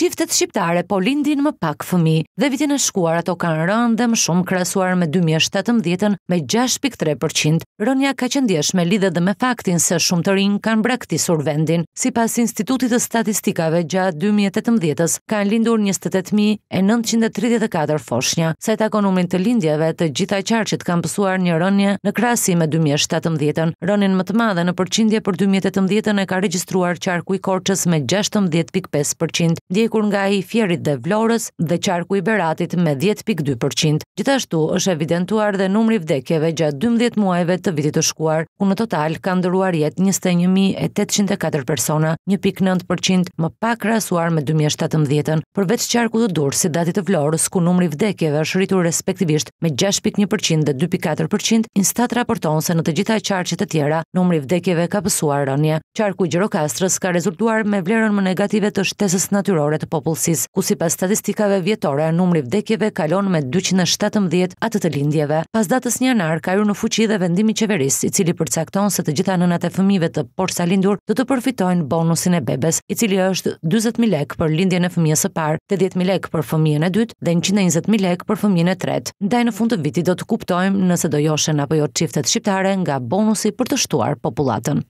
qiftet shqiptare po lindin më pak fëmi dhe vitin e shkuar ato kanë rënë dhe më shumë krasuar me 2017-ën me 6.3%. Rënja ka me lidhe dhe me faktin se shumë të rinë kanë braktisur vendin. Si pas Institutit e Statistikave gjatë 2018-ës kanë lindur 28.934 foshnja, sa e tako numrin të lindjeve të gjitha qarqit kanë pësuar një rënje në krasi me 2017-ën. Rënin më të madhe në përqindje për 2018-ën e ka registruar qarku i korqës me 16.5% kur nga i fjerit dhe vlorës dhe qarku i beratit me 10.2%. Gjithashtu është evidentuar dhe numri vdekjeve gjatë 12 muajve të vitit të shkuar, ku në total ka ndëruar jet 21.804 persona, 1.9% më pak rasuar me 2017-ën, përveç qarku të durë si datit të vlorës, ku numri vdekjeve është rritur respektivisht me 6.1% dhe 2.4%, instat raporton se në të gjitha qarqet e tjera, numri vdekjeve ka pësuar rënje. Qarku i Gjirokastrës ka rezultuar me vlerën më negative të shtesës natyrore të popullsisë, ku sipas statistikave vjetore numri vdekjeve kalon me 217 atë të lindjeve. Pas datës 1 janar ka hyrë në fuqi dhe vendimi i qeverisë, i cili përcakton se të gjitha nënat e fëmijëve të sa lindur do të përfitojnë bonusin e bebes, i cili është 40000 lekë për lindjen e fëmijës së parë, 80000 lekë për fëmijën e dytë dhe 120000 lekë për fëmijën e tretë. Ndaj në fund të vitit do të kuptojmë nëse do joshen apo jo çiftet shqiptare nga bonusi për të shtuar popullatën.